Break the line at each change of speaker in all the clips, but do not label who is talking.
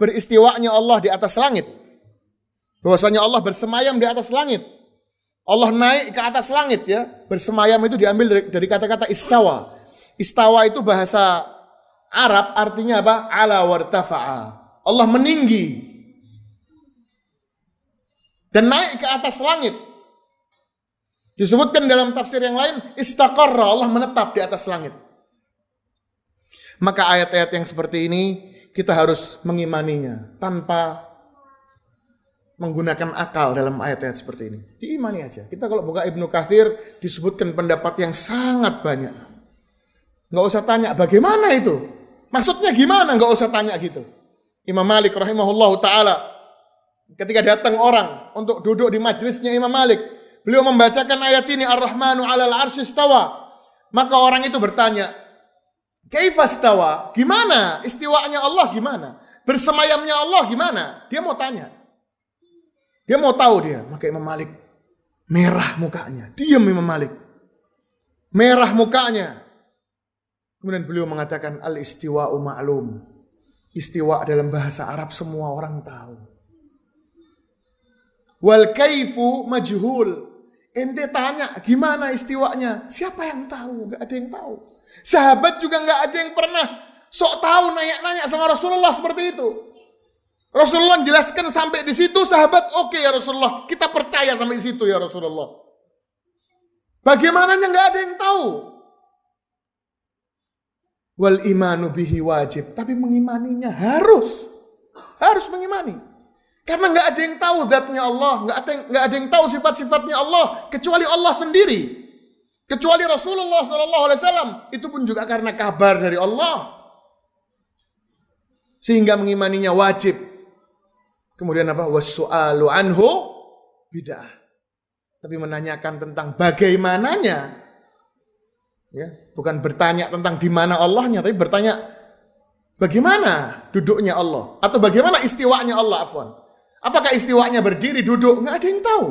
beristiwanya Allah di atas langit. Bahwasanya Allah bersemayam di atas langit. Allah naik ke atas langit ya. Bersemayam itu diambil dari, kata-kata istawa. Istawa itu bahasa Arab artinya apa? Ala wartafa'a. Allah meninggi. Dan naik ke atas langit. Disebutkan dalam tafsir yang lain, istaqarra Allah menetap di atas langit. Maka ayat-ayat yang seperti ini kita harus mengimaninya tanpa menggunakan akal dalam ayat-ayat seperti ini. Diimani aja. Kita kalau buka Ibnu Kathir disebutkan pendapat yang sangat banyak. Nggak usah tanya bagaimana itu. Maksudnya gimana? Nggak usah tanya gitu. Imam Malik rahimahullah taala ketika datang orang untuk duduk di majelisnya Imam Malik, beliau membacakan ayat ini Ar-Rahmanu 'alal arsyistawa. Maka orang itu bertanya, Kaifastawa? Gimana? Istiwanya Allah gimana? Bersemayamnya Allah gimana? Dia mau tanya. Dia mau tahu dia. Maka Imam Malik merah mukanya. Diam Imam Malik. Merah mukanya. Kemudian beliau mengatakan al-istiwa'u ma'lum. Istiwa dalam bahasa Arab semua orang tahu. Wal kaifu majhul. Ente tanya gimana istiwanya? Siapa yang tahu? Gak ada yang tahu. Sahabat juga gak ada yang pernah sok tahu nanya-nanya sama Rasulullah seperti itu. Rasulullah jelaskan sampai di situ sahabat, oke okay ya Rasulullah, kita percaya sampai situ ya Rasulullah. Bagaimananya nggak ada yang tahu. Wal imanu bihi wajib, tapi mengimaninya harus. Harus mengimani. Karena nggak ada yang tahu zatnya Allah, nggak ada, nggak ada yang tahu sifat-sifatnya Allah kecuali Allah sendiri, kecuali Rasulullah Shallallahu Alaihi Wasallam Itu pun juga karena kabar dari Allah, sehingga mengimaninya wajib. Kemudian apa? Wasu'alu anhu bid'ah. Tapi menanyakan tentang bagaimananya, ya bukan bertanya tentang di mana Allahnya, tapi bertanya bagaimana duduknya Allah atau bagaimana istiwanya Allah, afwan Apakah istiwanya berdiri, duduk? Nggak ada yang tahu.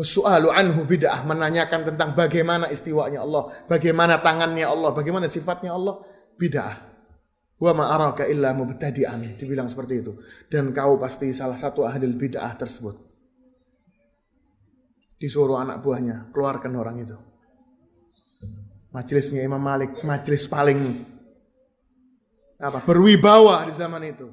Su'alu anhu bid'ah menanyakan tentang bagaimana istiwanya Allah, bagaimana tangannya Allah, bagaimana sifatnya Allah, bid'ah. Wa ma araka illa mubtadi'an, dibilang seperti itu. Dan kau pasti salah satu ahli bid'ah tersebut. Disuruh anak buahnya keluarkan orang itu. Majelisnya Imam Malik, majelis paling apa berwibawa di zaman itu.